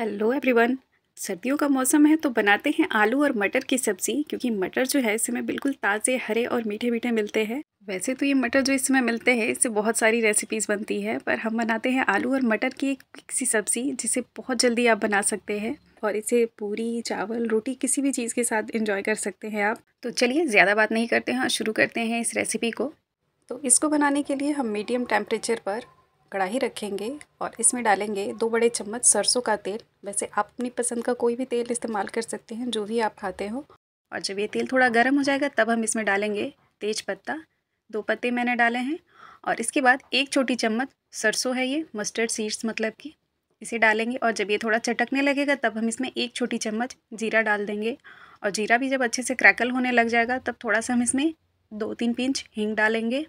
hello everyone सर्दियों का मौसम है तो बनाते हैं आलू और मटर की सब्ज़ी क्योंकि मटर जो है इसमें बिल्कुल ताज़े हरे और मीठे मीठे मिलते हैं वैसे तो ये मटर जो इसमें मिलते हैं इससे बहुत सारी रेसिपीज़ बनती है पर हम बनाते हैं आलू और मटर की एक सी सब्ज़ी जिसे बहुत जल्दी आप बना सकते हैं और इसे पूरी चावल रोटी किसी भी चीज़ के साथ इंजॉय कर सकते हैं आप तो चलिए ज़्यादा बात नहीं करते हैं और शुरू करते हैं इस रेसिपी को तो इसको बनाने के लिए हम मीडियम टेम्परेचर पर कढ़ाई रखेंगे और इसमें डालेंगे दो बड़े चम्मच सरसों का तेल वैसे आप अपनी पसंद का कोई भी तेल इस्तेमाल कर सकते हैं जो भी आप खाते हो और जब ये तेल थोड़ा गर्म हो जाएगा तब हम इसमें डालेंगे तेज पत्ता दो पत्ते मैंने डाले हैं और इसके बाद एक छोटी चम्मच सरसों है ये मस्टर्ड सीड्स मतलब कि इसे डालेंगे और जब ये थोड़ा चटकने लगेगा तब हम इसमें एक छोटी चम्मच जीरा डाल देंगे और जीरा भी जब अच्छे से क्रैकल होने लग जाएगा तब थोड़ा सा हम इसमें दो तीन पिंच हींग डालेंगे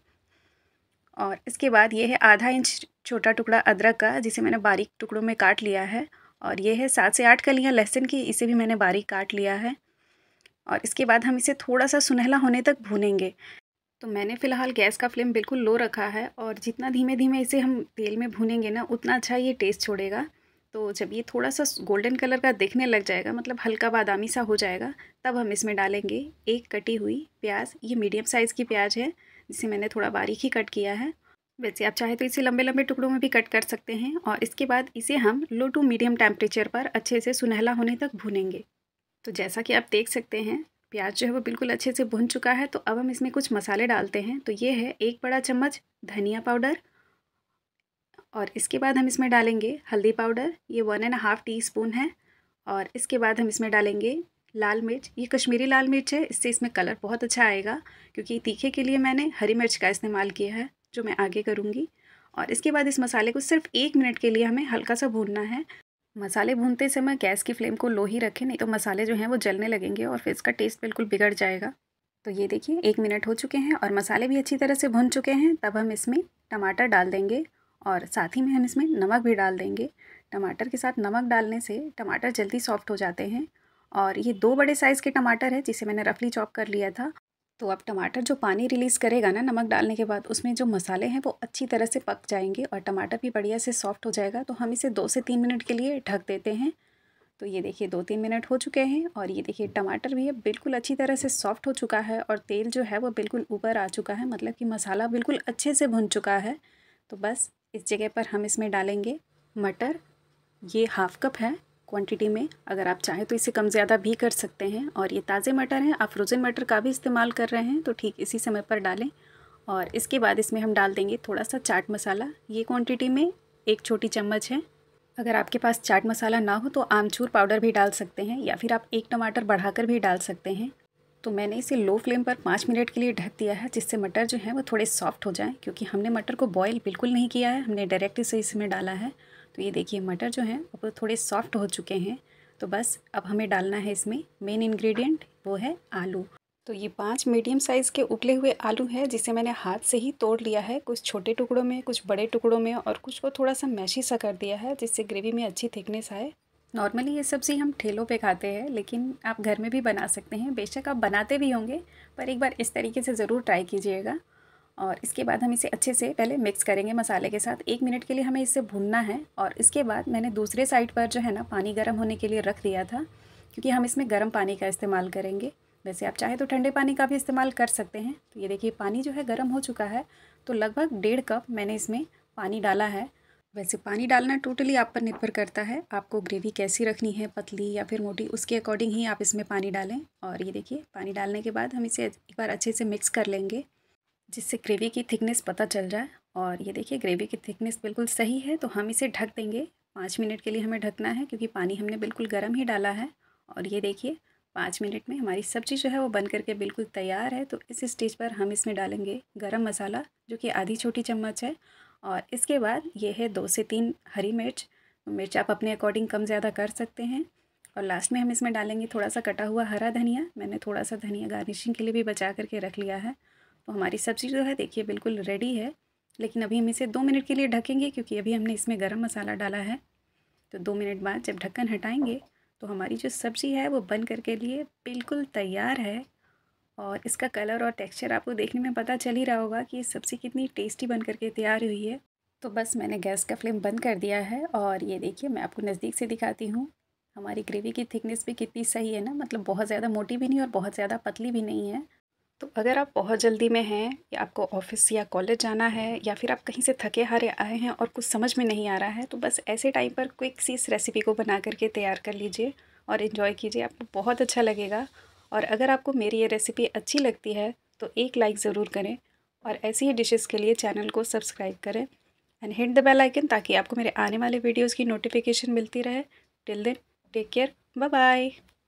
और इसके बाद ये है आधा इंच छोटा टुकड़ा अदरक का जिसे मैंने बारीक टुकड़ों में काट लिया है और ये है सात से आठ कलियाँ लहसुन की इसे भी मैंने बारीक काट लिया है और इसके बाद हम इसे थोड़ा सा सुनहला होने तक भूनेंगे तो मैंने फ़िलहाल गैस का फ्लेम बिल्कुल लो रखा है और जितना धीमे धीमे इसे हम तेल में भूनेंगे ना उतना अच्छा ये टेस्ट छोड़ेगा तो जब ये थोड़ा सा गोल्डन कलर का दिखने लग जाएगा मतलब हल्का बादामी सा हो जाएगा तब हम इसमें डालेंगे एक कटी हुई प्याज ये मीडियम साइज़ की प्याज है इसे मैंने थोड़ा बारीक ही कट किया है वैसे आप चाहे तो इसे लंबे लंबे टुकड़ों में भी कट कर सकते हैं और इसके बाद इसे हम लो टू मीडियम टेम्परेचर पर अच्छे से सुनहला होने तक भूनेंगे तो जैसा कि आप देख सकते हैं प्याज जो है वो बिल्कुल अच्छे से भुन चुका है तो अब हम इसमें कुछ मसाले डालते हैं तो ये है एक बड़ा चम्मच धनिया पाउडर और इसके बाद हम इसमें डालेंगे हल्दी पाउडर ये one and half teaspoon है और इसके बाद हम इसमें डालेंगे लाल मिर्च ये कश्मीरी लाल मिर्च है इससे इसमें कलर बहुत अच्छा आएगा क्योंकि तीखे के लिए मैंने हरी मिर्च का इस्तेमाल किया है जो मैं आगे करूँगी और इसके बाद इस मसाले को सिर्फ एक मिनट के लिए हमें हल्का सा भूनना है मसाले भूनते समय गैस की फ्लेम को लो ही रखें नहीं तो मसाले जो हैं वो जलने लगेंगे और फिर इसका टेस्ट बिल्कुल बिगड़ जाएगा तो ये देखिए एक मिनट हो चुके हैं और मसाले भी अच्छी तरह से भुन चुके हैं तब हम इसमें टमाटर डाल देंगे और साथ ही में हम इसमें नमक भी डाल देंगे टमाटर के साथ नमक डालने से टमाटर जल्दी सॉफ्ट हो जाते हैं और ये दो बड़े साइज़ के टमाटर है जिसे मैंने रफली चॉप कर लिया था तो अब टमाटर जो पानी रिलीज़ करेगा ना नमक डालने के बाद उसमें जो मसाले हैं वो अच्छी तरह से पक जाएंगे और टमाटर भी बढ़िया से सॉफ्ट हो जाएगा तो हम इसे दो से तीन मिनट के लिए ढक देते हैं तो ये देखिए दो तीन मिनट हो चुके हैं और ये देखिए टमाटर भी अब बिल्कुल अच्छी तरह से सॉफ्ट हो चुका है और तेल जो है वो बिल्कुल ऊपर आ चुका है मतलब कि मसाला बिल्कुल अच्छे से भुन चुका है तो बस इस जगह पर हम इसमें डालेंगे मटर ये हाफ़ कप है क्वांटिटी में अगर आप चाहें तो इसे कम ज़्यादा भी कर सकते हैं और ये ताज़े मटर हैं आप फ्रोज़न मटर का भी इस्तेमाल कर रहे हैं तो ठीक इसी समय पर डालें और इसके बाद इसमें हम डाल देंगे थोड़ा सा चाट मसाला ये क्वांटिटी में एक छोटी चम्मच है अगर आपके पास चाट मसाला ना हो तो आमचूर पाउडर भी डाल सकते हैं या फिर आप एक टमाटर बढ़ाकर भी डाल सकते हैं तो मैंने इसे लो फ्लेम पर पाँच मिनट के लिए ढक दिया है जिससे मटर जो है वो थोड़े सॉफ्ट हो जाए क्योंकि हमने मटर को बॉयल बिल्कुल नहीं किया है हमने डायरेक्ट इसे इसमें डाला है तो ये देखिए मटर जो हैं वो थोड़े सॉफ्ट हो चुके हैं तो बस अब हमें डालना है इसमें मेन इंग्रेडिएंट वो है आलू तो ये पांच मीडियम साइज़ के उबले हुए आलू है जिसे मैंने हाथ से ही तोड़ लिया है कुछ छोटे टुकड़ों में कुछ बड़े टुकड़ों में और कुछ को थोड़ा सा मैशी सा कर दिया है जिससे ग्रेवी में अच्छी थिकनेस आए नॉर्मली ये सब्ज़ी हम ठेलों पे खाते हैं लेकिन आप घर में भी बना सकते हैं बेशक आप बनाते भी होंगे पर एक बार इस तरीके से ज़रूर ट्राई कीजिएगा और इसके बाद हम इसे अच्छे से पहले मिक्स करेंगे मसाले के साथ एक मिनट के लिए हमें इसे भूनना है और इसके बाद मैंने दूसरे साइड पर जो है ना पानी गर्म होने के लिए रख दिया था क्योंकि हम इसमें गर्म पानी का इस्तेमाल करेंगे वैसे आप चाहे तो ठंडे पानी का भी इस्तेमाल कर सकते हैं तो ये देखिए पानी जो है गर्म हो चुका है तो लगभग डेढ़ कप मैंने इसमें पानी डाला है वैसे पानी डालना टोटली आप पर निर्भर करता है आपको ग्रेवी कैसी रखनी है पतली या फिर मोटी उसके अकॉर्डिंग ही आप इसमें पानी डालें और ये देखिए पानी डालने के बाद हम इसे एक बार अच्छे से मिक्स कर लेंगे जिससे ग्रेवी की थिकनेस पता चल जाए और ये देखिए ग्रेवी की थिकनेस बिल्कुल सही है तो हम इसे ढक देंगे पाँच मिनट के लिए हमें ढकना है क्योंकि पानी हमने बिल्कुल गर्म ही डाला है और ये देखिए पाँच मिनट में हमारी सब्ज़ी जो है वो बन करके बिल्कुल तैयार है तो इस स्टेज पर हम इसमें डालेंगे गरम मसाला जो कि आधी छोटी चम्मच है और इसके बाद ये है दो से तीन हरी मिर्च मिर्च आप अपने अकॉर्डिंग कम ज़्यादा कर सकते हैं और लास्ट में हम इसमें डालेंगे थोड़ा सा कटा हुआ हरा धनिया मैंने थोड़ा सा धनिया गार्निशिंग के लिए भी बचा करके रख लिया है तो हमारी सब्ज़ी जो है देखिए बिल्कुल रेडी है लेकिन अभी हम इसे दो मिनट के लिए ढकेंगे क्योंकि अभी हमने इसमें गर्म मसाला डाला है तो दो मिनट बाद जब ढक्कन हटाएंगे तो हमारी जो सब्ज़ी है वो बन करके लिए बिल्कुल तैयार है और इसका कलर और टेक्सचर आपको देखने में पता चल ही रहा होगा कि ये सब्ज़ी कितनी टेस्टी बन करके तैयार हुई है तो बस मैंने गैस का फ्लेम बंद कर दिया है और ये देखिए मैं आपको नज़दीक से दिखाती हूँ हमारी ग्रेवी की थिकनेस भी कितनी सही है ना मतलब बहुत ज़्यादा मोटी भी नहीं और बहुत ज़्यादा पतली भी नहीं है तो अगर आप बहुत जल्दी में हैं या आपको ऑफिस या कॉलेज जाना है या फिर आप कहीं से थके हारे आए हैं और कुछ समझ में नहीं आ रहा है तो बस ऐसे टाइम पर क्विक सी इस रेसिपी को बना करके तैयार कर लीजिए और इन्जॉय कीजिए आपको बहुत अच्छा लगेगा और अगर आपको मेरी ये रेसिपी अच्छी लगती है तो एक लाइक ज़रूर करें और ऐसी ही डिशेस के लिए चैनल को सब्सक्राइब करें and hit the bell icon ताकि आपको मेरे आने वाले वीडियोज़ की नोटिफिकेशन मिलती रहे till then take care bye bye